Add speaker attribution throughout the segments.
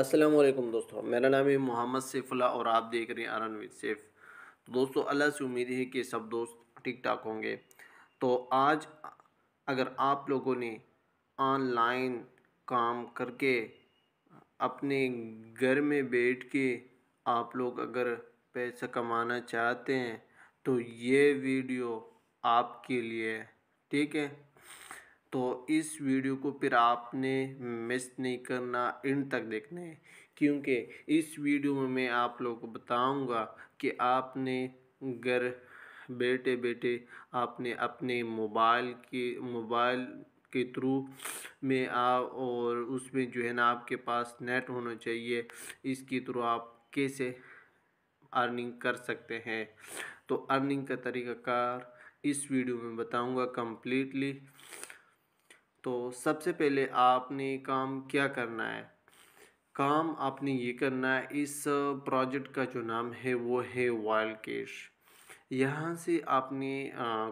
Speaker 1: अस्सलाम वालेकुम दोस्तों मेरा नाम है मोहम्मद सैफुल्ला और आप देख रहे हैं अरन विद सैफ तो दोस्तों अल्लाह से उम्मीद है कि सब दोस्त ठीक ठाक होंगे तो आज अगर आप लोगों ने ऑनलाइन काम करके अपने घर में बैठ के आप लोग अगर पैसा कमाना चाहते हैं तो ये वीडियो आपके लिए ठीक है तो इस वीडियो को फिर आपने मिस नहीं करना एंड तक देखना है क्योंकि इस वीडियो में मैं आप लोगों को बताऊंगा कि आपने घर बैठे बैठे आपने अपने मोबाइल के मोबाइल के थ्रू में आ और उसमें जो है ना आपके पास नेट होना चाहिए इसके थ्रू आप कैसे अर्निंग कर सकते हैं तो अर्निंग का कार इस वीडियो में बताऊंगा कम्प्लीटली तो सबसे पहले आपने काम क्या करना है काम आपने ये करना है इस प्रोजेक्ट का जो नाम है वो है वाइल्ड केश यहाँ से आपने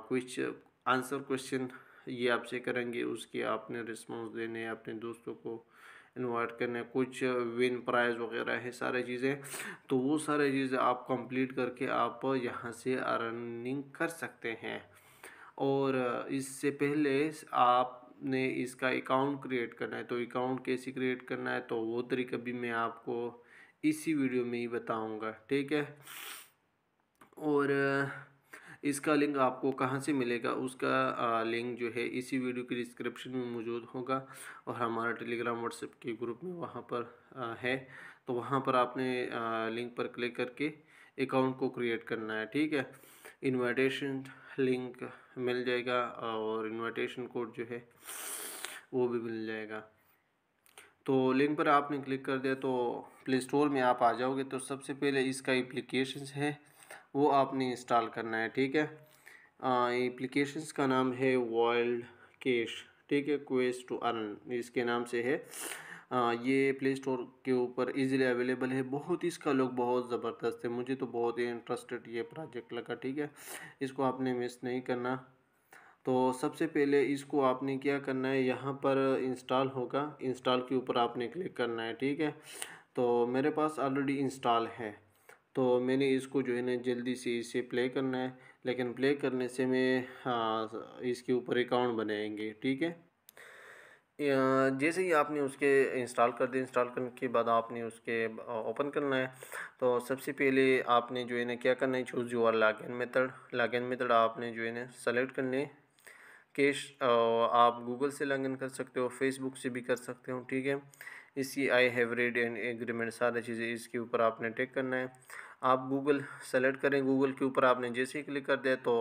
Speaker 1: कुछ आंसर क्वेश्चन ये आपसे करेंगे उसके आपने रिस्पॉन्स देने अपने दोस्तों को इन्वाइट करने कुछ विन प्राइज़ वगैरह है सारे चीज़ें तो वो सारे चीज़ें आप कंप्लीट करके आप यहाँ से अर्निंग कर सकते हैं और इससे पहले आप ने इसका अकाउंट क्रिएट करना है तो अकाउंट कैसे क्रिएट करना है तो वो तरीका भी मैं आपको इसी वीडियो में ही बताऊंगा ठीक है और इसका लिंक आपको कहाँ से मिलेगा उसका लिंक जो है इसी वीडियो के डिस्क्रिप्शन में मौजूद होगा और हमारा टेलीग्राम व्हाट्सएप के ग्रुप में वहाँ पर है तो वहाँ पर आपने लिंक पर क्लिक करके अकाउंट को क्रिएट करना है ठीक है इनविटेशन लिंक मिल जाएगा और इनविटेशन कोड जो है वो भी मिल जाएगा तो लिंक पर आपने क्लिक कर दिया तो प्ले स्टोर में आप आ जाओगे तो सबसे पहले इसका एप्लीकेशन है वो आपने इंस्टॉल करना है ठीक है एप्लीकेशन का नाम है वर्ल्ड केश ठीक है क्वेस्ट टू अर्न इसके नाम से है हाँ, ये प्ले स्टोर के ऊपर इजीली अवेलेबल है बहुत इसका लुक बहुत ज़बरदस्त है मुझे तो बहुत ही इंटरेस्टेड ये प्रोजेक्ट लगा ठीक है इसको आपने मिस नहीं करना तो सबसे पहले इसको आपने क्या करना है यहाँ पर इंस्टॉल होगा इंस्टॉल के ऊपर आपने क्लिक करना है ठीक है तो मेरे पास ऑलरेडी इंस्टॉल है तो मैंने इसको जो है ना जल्दी से इसे प्ले करना है लेकिन प्ले करने से मैं हाँ इसके ऊपर अकाउंट बनाएंगे ठीक है जैसे ही आपने उसके इंस्टॉल कर दिया इंस्टॉल करने के बाद आपने उसके ओपन करना है तो सबसे पहले आपने जो है ना क्या करना है choose your in method login method आपने जो है ना सेलेक्ट करने कैश आप गूगल से लॉगिन कर सकते हो फेसबुक से भी कर सकते हो ठीक है इसकी I have read and agreement सारी चीज़ें इसके ऊपर आपने टेक करना है आप गूगल सेलेक्ट करें गूगल के ऊपर आपने जैसे ही क्लिक कर दिया तो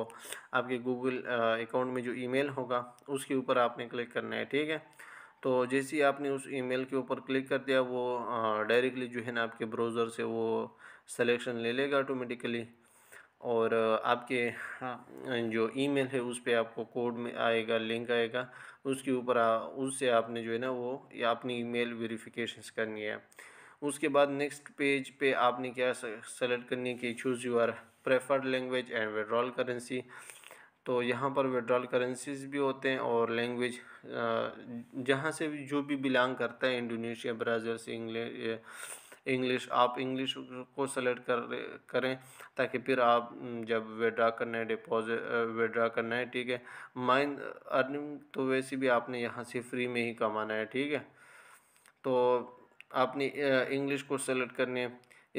Speaker 1: आपके गूगल अकाउंट में जो ईमेल होगा उसके ऊपर आपने क्लिक करना है ठीक है तो जैसे ही आपने उस ईमेल के ऊपर क्लिक कर दिया वो डायरेक्टली जो है ना आपके ब्राउज़र से वो सिलेक्शन ले लेगा ऑटोमेटिकली और आपके हाँ, जो ईमेल है उस पर आपको कोड में आएगा लिंक आएगा उसके ऊपर उससे आपने जो है ना वो अपनी ईमेल वेरीफिकेशन करनी है उसके बाद नेक्स्ट पेज पे आपने क्या सेलेक्ट करनी है कि choose your preferred language and withdrawal currency तो यहाँ पर विड्रॉल करेंसीज़ भी होते हैं और लैंग्वेज जहाँ से भी जो भी बिलोंग करता है इंडोनेशिया ब्राज़ील से इंग्लैंड इंग्लिश आप इंग्लिश को सेलेक्ट कर करें ताकि फिर आप जब विड्रा करना है डिपॉजिट विड्रा करना है ठीक है माइंड अर्निंग तो वैसे भी आपने यहाँ से फ्री में ही कमाना है ठीक है तो आपने इंग्लिश को सेलेक्ट करने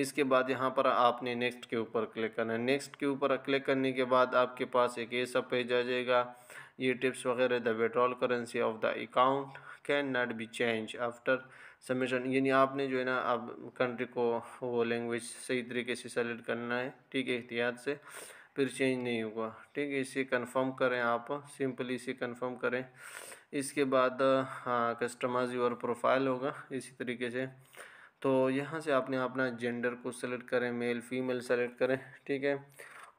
Speaker 1: इसके बाद यहाँ पर आपने नेक्स्ट के ऊपर क्लिक करना है नेक्स्ट के ऊपर क्लिक करने के बाद आपके पास एक ऐसा पेज आ जाएगा ये टिप्स वगैरह the withdrawal currency of the account can not be change after submission यानी आपने जो है ना अब कंट्री को वो लैंग्वेज सही तरीके से सेलेक्ट करना है ठीक है एहतियात से फिर चेंज नहीं होगा ठीक है इसे कंफर्म करें आप सिंपली इसे कंफर्म करें इसके बाद हाँ कस्टमाइज योर प्रोफाइल होगा इसी तरीके से तो यहाँ से आपने अपना जेंडर को सेलेक्ट करें मेल फीमेल सेलेक्ट करें ठीक है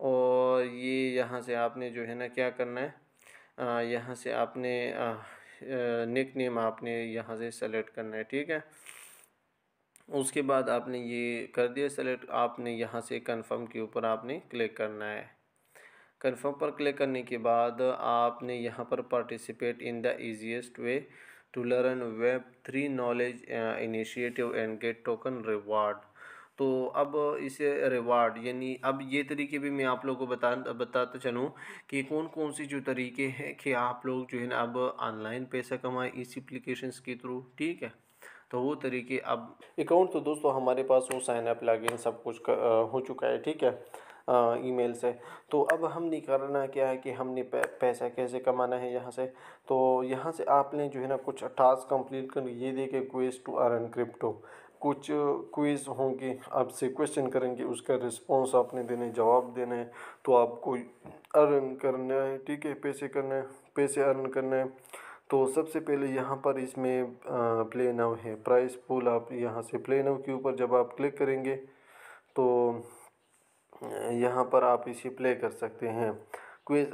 Speaker 1: और ये यहाँ से आपने जो है ना क्या करना है यहाँ से आपने निक नेम आपने यहाँ से सेलेक्ट करना है ठीक है उसके बाद आपने ये कर दिया सेलेक्ट आपने यहाँ से कंफर्म के ऊपर आपने क्लिक करना है कंफर्म पर क्लिक करने के बाद आपने यहाँ पर participate in the easiest way to learn web three knowledge initiative and get token reward तो अब इस रिवार्ड यानी अब ये तरीके भी मैं आप लोगों को बता बताता चलूँ कि कौन कौन सी जो तरीके हैं कि आप लोग जो है ना अब ऑनलाइन पैसा कमाएं इस एप्लीकेशन के थ्रू ठीक है तो वो तरीके अब अकाउंट तो दोस्तों हमारे पास वो साइन अप लॉगिन सब कुछ कर, आ, हो चुका है ठीक है ईमेल से तो अब हमने करना क्या है कि हमने पैसा कैसे कमाना है यहाँ से तो यहाँ से आपने जो है ना कुछ टास्क कंप्लीट कर ये देखे क्विज टू अर्न क्रिप्टो कुछ क्विज़ होंगे आपसे क्वेश्चन करेंगे उसका रिस्पॉन्स आपने देने जवाब देना है तो आपको अर्न करना है ठीक है पैसे करना है पैसे अर्न करना है तो सबसे पहले यहाँ पर इसमें प्ले नाव है प्राइस पूल आप यहाँ से प्ले नाव के ऊपर जब आप क्लिक करेंगे तो यहाँ पर आप इसे प्ले कर सकते हैं quiz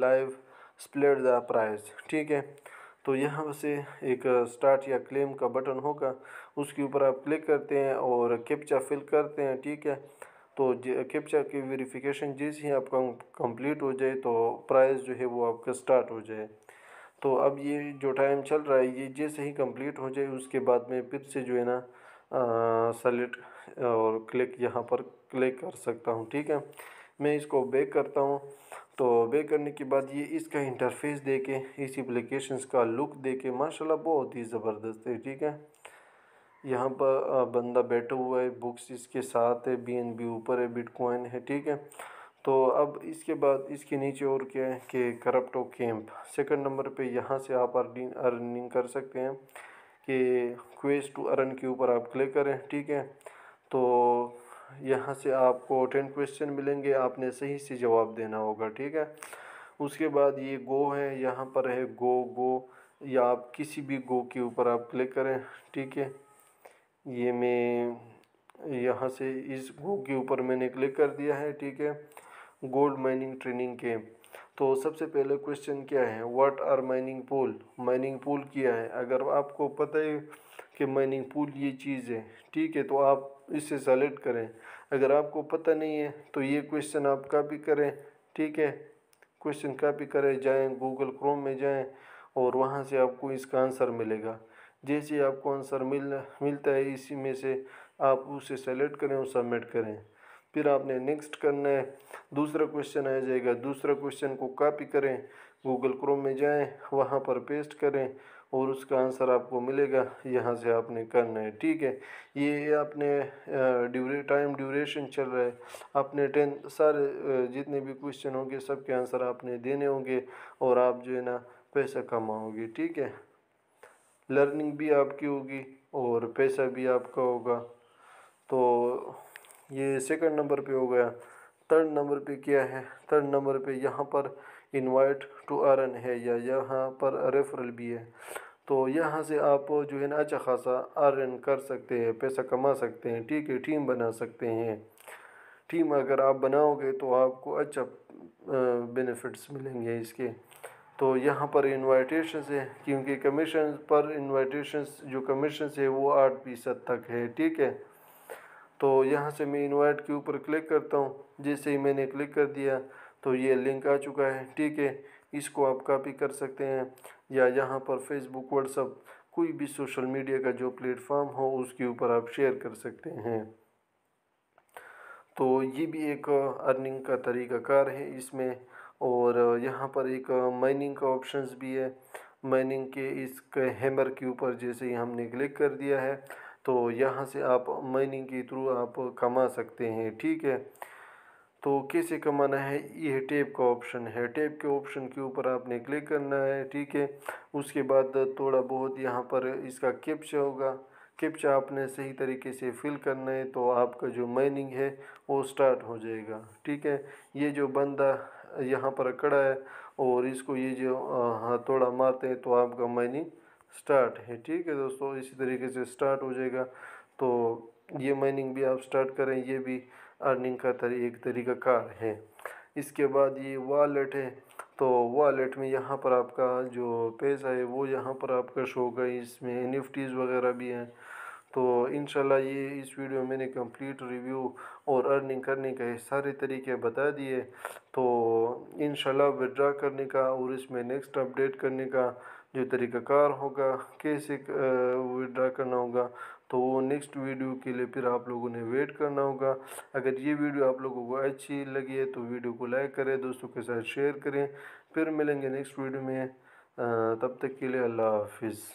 Speaker 1: live split the prize ठीक है तो यहाँ से एक स्टार्ट या क्लेम का बटन होगा उसके ऊपर आप क्लिक करते हैं और कैप्चा फिल करते हैं ठीक है तो कैप्चा की वेरिफिकेशन जैसे ही आपका कंप्लीट हो जाए तो प्राइस जो है वो आपका स्टार्ट हो जाए तो अब ये जो टाइम चल रहा है ये जैसे ही कंप्लीट हो जाए उसके बाद में फिर से जो है ना सेलेक्ट और क्लिक यहाँ पर क्लिक कर सकता हूँ ठीक है मैं इसको बेक करता हूँ तो बेक करने के बाद ये इसका इंटरफेस दे के इस एप्लीकेशन का लुक दे के माशाल्लाह बहुत ही ज़बरदस्त है ठीक है यहाँ पर बंदा बैठा हुआ है बुक्स इसके साथ है बी एन बी ऊपर है बिटकॉइन है ठीक है तो अब इसके बाद इसके नीचे और क्या है कि करप्टो कैंप सेकंड नंबर पे यहाँ से आप अर्निंग अर्निंग कर सकते हैं कि क्वेस्ट टू अर्न के ऊपर आप क्लिक करें ठीक है तो यहाँ से आपको टेन क्वेश्चन मिलेंगे आपने सही से जवाब देना होगा ठीक है उसके बाद ये गो है यहाँ पर है गो गो या आप किसी भी गो के ऊपर आप क्लिक करें ठीक है ये मैं यहाँ से इस गो के ऊपर मैंने क्लिक कर दिया है ठीक है गोल्ड माइनिंग ट्रेनिंग के तो सबसे पहले क्वेश्चन क्या है what are mining pool mining pool क्या है अगर आपको पता ही कि माइनिंग पूल ये चीज़ है ठीक है तो आप इससे सेलेक्ट करें अगर आपको पता नहीं है तो ये क्वेश्चन आप कापी करें ठीक है क्वेश्चन कापी करें जाएं गूगल क्रोम में जाएं और वहाँ से आपको इसका आंसर मिलेगा जैसे आपको आंसर मिल मिलता है इसी में से आप उसे सेलेक्ट करें और सबमिट करें फिर आपने नेक्स्ट करना है दूसरा क्वेश्चन आ जाएगा दूसरा क्वेश्चन को कॉपी करें गूगल क्रोम में जाएं वहाँ पर पेस्ट करें और उसका आंसर आपको मिलेगा यहाँ से आपने करना है ठीक है ये आपने ड्यूरे टाइम ड्यूरेशन चल रहा है आपने टेन सारे जितने भी क्वेश्चन होंगे सबके आंसर आपने देने होंगे और आप जो है ना पैसा कमाओगे ठीक है लर्निंग भी आपकी होगी और पैसा भी आपका होगा तो ये सेकंड नंबर पे हो गया थर्ड नंबर पे क्या है थर्ड नंबर पे यहाँ पर इनवाइट टू अर्न है या यहाँ पर रेफरल भी है तो यहाँ से आप जो है ना अच्छा खासा अर्न कर सकते हैं पैसा कमा सकते हैं ठीक है टीम बना सकते हैं टीम अगर आप बनाओगे तो आपको अच्छा बेनिफिट्स मिलेंगे इसके तो यहाँ पर इन्वाइटेशन है क्योंकि कमीशन पर इन्वाइटेशन जो कमीशन है वो आठ फीसद तक है ठीक है तो यहाँ से मैं इनवाइट के ऊपर क्लिक करता हूँ जैसे ही मैंने क्लिक कर दिया तो ये लिंक आ चुका है ठीक है इसको आप कॉपी कर सकते हैं या यहाँ पर फेसबुक व्हाट्सअप कोई भी सोशल मीडिया का जो प्लेटफॉर्म हो उसके ऊपर आप शेयर कर सकते हैं तो ये भी एक अर्निंग का तरीक़ाकार है इसमें और यहाँ पर एक माइनिंग का ऑप्शंस भी है माइनिंग के इस हैमर के ऊपर जैसे ही हमने क्लिक कर दिया है तो यहाँ से आप माइनिंग के थ्रू आप कमा सकते हैं ठीक है तो किसी का है ये टेप का ऑप्शन है टेप के ऑप्शन के ऊपर आपने क्लिक करना है ठीक है उसके बाद थोड़ा बहुत यहाँ पर इसका कैप्चा होगा कैप्चा आपने सही तरीके से फिल करना है तो आपका जो माइनिंग है वो स्टार्ट हो जाएगा ठीक है ये जो बंदा यहाँ पर कड़ा है और इसको ये जो हथौड़ा हाँ, मारते हैं तो आपका माइनिंग स्टार्ट है ठीक है दोस्तों इसी तरीके से स्टार्ट हो जाएगा तो ये माइनिंग भी आप स्टार्ट करें ये भी अर्निंग का तरी एक तरीक़ाकार है इसके बाद ये वॉलेट है तो वॉलेट में यहाँ पर आपका जो पैसा है वो यहाँ पर आपका शो होगा इसमें निफ्टीज़ वगैरह भी हैं तो इन ये इस वीडियो में मैंने कंप्लीट रिव्यू और अर्निंग करने का सारे तरीके बता दिए तो इन विड्रा करने का और इसमें नेक्स्ट अपडेट करने का जो तरीक़ाकार होगा कैसे विड्रा करना होगा तो नेक्स्ट वीडियो के लिए फिर आप लोगों ने वेट करना होगा अगर ये वीडियो आप लोगों को अच्छी लगी है तो वीडियो को लाइक करें दोस्तों के साथ शेयर करें फिर मिलेंगे नेक्स्ट वीडियो में तब तक के लिए अल्लाह हाफिज़